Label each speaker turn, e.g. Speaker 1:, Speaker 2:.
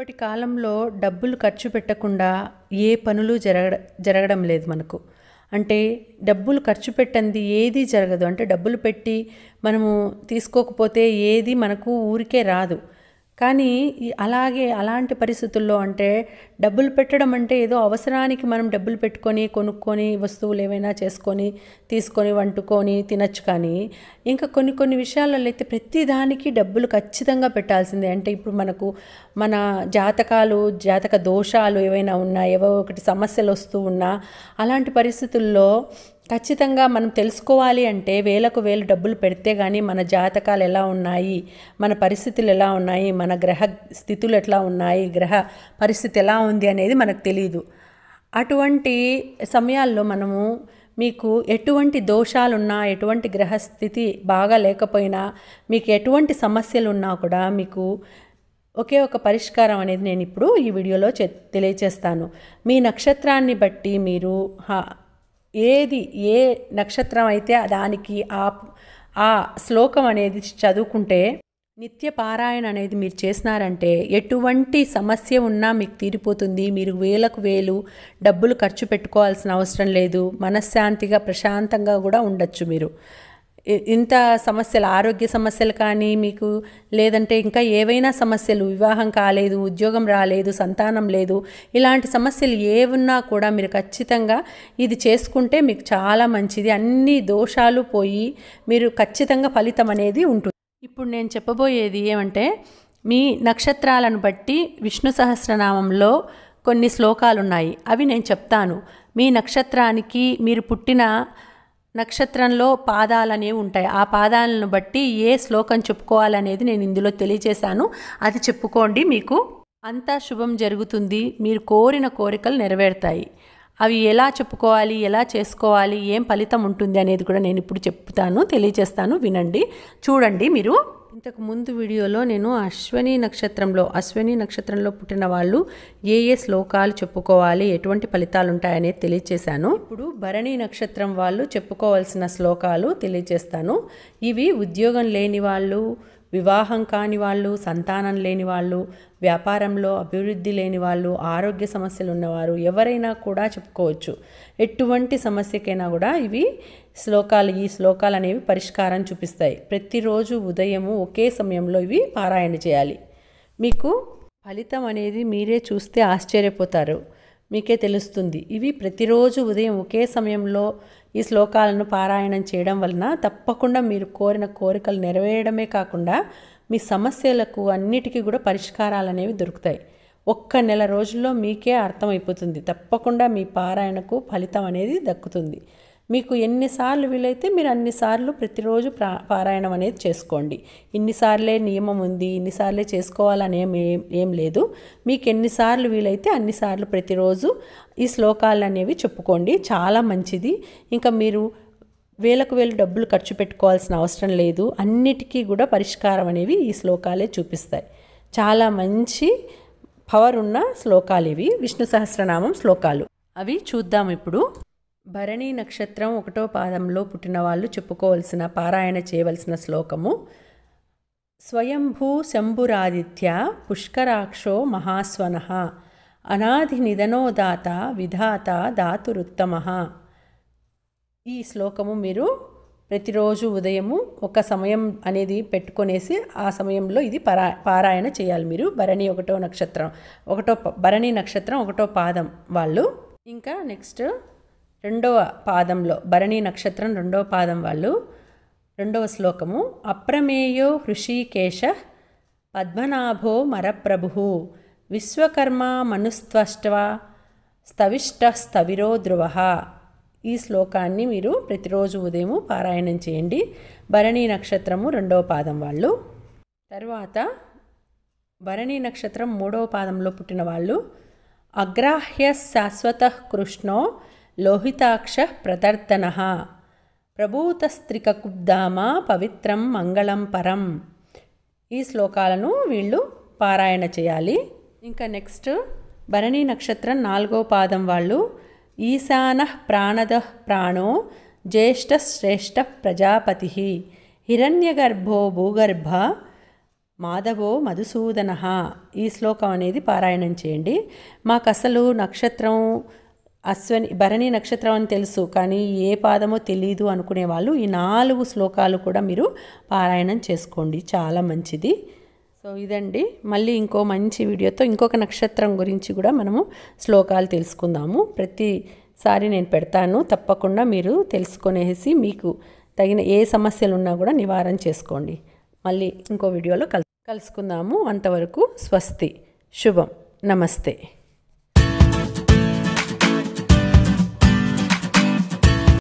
Speaker 1: ఇప్పటి కాలంలో డబ్బులు ఖర్చు పెట్టకుండా ఏ పనులు జరగ జరగడం లేదు మనకు అంటే డబ్బులు ఖర్చు పెట్టంది ఏది జరగదు అంటే డబ్బులు పెట్టి మనము తీసుకోకపోతే ఏది మనకు ఊరికే రాదు కానీ అలాగే అలాంటి పరిస్థితుల్లో అంటే డబ్బులు పెట్టడం అంటే ఏదో అవసరానికి మనం డబ్బులు పెట్టుకొని కొనుక్కొని వస్తువులు ఏమైనా చేసుకొని తీసుకొని వండుకొని తినచ్చు కానీ ఇంకా కొన్ని కొన్ని విషయాలలో అయితే ప్రతిదానికి డబ్బులు ఖచ్చితంగా పెట్టాల్సిందే అంటే ఇప్పుడు మనకు మన జాతకాలు జాతక దోషాలు ఏవైనా ఉన్నా ఏవో ఒకటి సమస్యలు వస్తూ ఉన్నా అలాంటి పరిస్థితుల్లో ఖచ్చితంగా మనం తెలుసుకోవాలి అంటే వేలకు వేలు డబ్బులు పెడితే కానీ మన జాతకాలు ఎలా ఉన్నాయి మన పరిస్థితులు ఎలా ఉన్నాయి మన గ్రహ స్థితులు ఎట్లా ఉన్నాయి గ్రహ పరిస్థితి ఎలా ఉంది అనేది మనకు తెలియదు అటువంటి సమయాల్లో మనము మీకు ఎటువంటి దోషాలున్నా ఎటువంటి గ్రహస్థితి బాగా లేకపోయినా మీకు ఎటువంటి సమస్యలు ఉన్నా కూడా మీకు ఒకే ఒక పరిష్కారం అనేది నేను ఇప్పుడు ఈ వీడియోలో తెలియచేస్తాను మీ నక్షత్రాన్ని బట్టి మీరు ఏది ఏ నక్షత్రం అయితే దానికి ఆ ఆ శ్లోకం అనేది చదువుకుంటే నిత్య పారాయణ అనేది మీరు చేసినారంటే ఎటువంటి సమస్య ఉన్నా మీకు తీరిపోతుంది మీరు వేలకు వేలు డబ్బులు ఖర్చు పెట్టుకోవాల్సిన అవసరం లేదు మనశ్శాంతిగా ప్రశాంతంగా కూడా ఉండొచ్చు మీరు ఇంత సమస్యలు ఆరోగ్య సమస్యలు కానీ మీకు లేదంటే ఇంకా ఏవైనా సమస్యలు వివాహం కాలేదు ఉద్యోగం రాలేదు సంతానం లేదు ఇలాంటి సమస్యలు ఏమున్నా కూడా మీరు ఖచ్చితంగా ఇది చేసుకుంటే మీకు చాలా మంచిది అన్ని దోషాలు పోయి మీరు ఖచ్చితంగా ఫలితం అనేది ఉంటుంది ఇప్పుడు నేను చెప్పబోయేది ఏమంటే మీ నక్షత్రాలను బట్టి విష్ణు సహస్రనామంలో కొన్ని శ్లోకాలు ఉన్నాయి అవి నేను చెప్తాను మీ నక్షత్రానికి మీరు పుట్టిన నక్షత్రంలో అనేవి ఉంటాయి ఆ పాదాలను బట్టి ఏ శ్లోకం చెప్పుకోవాలనేది నేను ఇందులో తెలియజేశాను అది చెప్పుకోండి మీకు అంతా శుభం జరుగుతుంది మీరు కోరిన కోరికలు నెరవేరుతాయి అవి ఎలా చెప్పుకోవాలి ఎలా చేసుకోవాలి ఏం ఫలితం ఉంటుంది అనేది కూడా నేను ఇప్పుడు చెప్తాను తెలియజేస్తాను వినండి చూడండి మీరు ఇంతకు ముందు వీడియోలో నేను అశ్వని నక్షత్రంలో అశ్వని నక్షత్రంలో పుట్టిన వాళ్ళు ఏ ఏ శ్లోకాలు చెప్పుకోవాలి ఎటువంటి ఫలితాలు ఉంటాయనేది తెలియచేశాను ఇప్పుడు భరణి నక్షత్రం వాళ్ళు చెప్పుకోవాల్సిన శ్లోకాలు తెలియజేస్తాను ఇవి ఉద్యోగం లేని వాళ్ళు వివాహం కాని వాళ్ళు సంతానం లేని వాళ్ళు వ్యాపారంలో అభివృద్ధి లేని వాళ్ళు ఆరోగ్య సమస్యలు ఉన్నవారు ఎవరైనా కూడా చెప్పుకోవచ్చు ఎటువంటి సమస్యకైనా కూడా ఇవి శ్లోకాలు ఈ శ్లోకాలు అనేవి పరిష్కారం చూపిస్తాయి ప్రతిరోజు ఉదయము ఒకే సమయంలో ఇవి పారాయణ చేయాలి మీకు ఫలితం అనేది మీరే చూస్తే ఆశ్చర్యపోతారు మీకే తెలుస్తుంది ఇవి ప్రతిరోజు ఉదయం ఒకే సమయంలో ఈ శ్లోకాలను పారాయణం చేయడం వలన తప్పకుండా మీరు కోరిన కోరికలు నెరవేరడమే కాకుండా మీ సమస్యలకు అన్నిటికీ కూడా పరిష్కారాలు అనేవి దొరుకుతాయి ఒక్క నెల రోజుల్లో మీకే అర్థమైపోతుంది తప్పకుండా మీ పారాయణకు ఫలితం అనేది దక్కుతుంది మీకు ఎన్నిసార్లు వీలైతే మీరు అన్నిసార్లు ప్రతిరోజు ప్రా పారాయణం అనేది చేసుకోండి ఇన్నిసార్లే నియమం ఉంది ఇన్నిసార్లే చేసుకోవాలని ఏం ఏం లేదు మీకు ఎన్నిసార్లు వీలైతే అన్నిసార్లు ప్రతిరోజు ఈ శ్లోకాలు అనేవి చెప్పుకోండి చాలా మంచిది ఇంకా మీరు వేలకు వేలు డబ్బులు ఖర్చు పెట్టుకోవాల్సిన అవసరం లేదు అన్నిటికీ కూడా పరిష్కారం అనేవి ఈ శ్లోకాలే చూపిస్తాయి చాలా మంచి పవర్ ఉన్న శ్లోకాలు ఇవి విష్ణు సహస్రనామం శ్లోకాలు అవి చూద్దాం ఇప్పుడు భరణి నక్షత్రం ఒకటో పాదంలో పుట్టిన వాళ్ళు చెప్పుకోవలసిన పారాయణ చేయవలసిన శ్లోకము స్వయంభూ శంభురాదిత్య పుష్కరాక్షో మహాస్వన అనాది నిధనోదాత విధాత దాతురుత్తమ ఈ శ్లోకము మీరు ప్రతిరోజు ఉదయము ఒక సమయం అనేది పెట్టుకునేసి ఆ సమయంలో ఇది పరా పారాయణ చేయాలి మీరు భరణి ఒకటో నక్షత్రం ఒకటో భరణి నక్షత్రం ఒకటో పాదం వాళ్ళు ఇంకా నెక్స్ట్ రెండవ పాదంలో భరణి నక్షత్రం రెండవ పాదం వాళ్ళు రెండవ శ్లోకము అప్రమేయో హృషికేశ పద్మనాభో మరప్రభు విశ్వకర్మ మనుస్త్వష్ట స్థవిష్ట స్థవిరో ధ్రువ ఈ శ్లోకాన్ని మీరు ప్రతిరోజు ఉదయం పారాయణం చేయండి భరణి నక్షత్రము రెండవ పాదం వాళ్ళు తర్వాత భరణి నక్షత్రం మూడవ పాదంలో పుట్టిన వాళ్ళు అగ్రాహ్య శాశ్వత కృష్ణో లోహితాక్ష ప్రదర్తన ప్రభూతస్త్రికకుబ్దామా పవిత్రం మంగళం పరం ఈ శ్లోకాలను వీళ్ళు పారాయణ చేయాలి ఇంకా నెక్స్ట్ భరణీ నక్షత్రం నాలుగో పాదం వాళ్ళు ఈశాన ప్రాణద ప్రాణో జ్యేష్ఠ శ్రేష్ఠ ప్రజాపతి హిరణ్యగర్భో భూగర్భ మాధవో మధుసూదన ఈ శ్లోకం అనేది పారాయణం చేయండి మాకు అసలు నక్షత్రం అశ్వని భరణి నక్షత్రం అని తెలుసు కానీ ఏ పాదమో తెలియదు అనుకునే వాళ్ళు ఈ నాలుగు శ్లోకాలు కూడా మీరు పారాయణం చేసుకోండి చాలా మంచిది సో ఇదండి మళ్ళీ ఇంకో మంచి వీడియోతో ఇంకొక నక్షత్రం గురించి కూడా మనము శ్లోకాలు తెలుసుకుందాము ప్రతిసారి నేను పెడతాను తప్పకుండా మీరు తెలుసుకునేసి మీకు తగిన ఏ సమస్యలు ఉన్నా కూడా నివారణ చేసుకోండి మళ్ళీ ఇంకో వీడియోలో కలు కలుసుకుందాము అంతవరకు స్వస్తి శుభం నమస్తే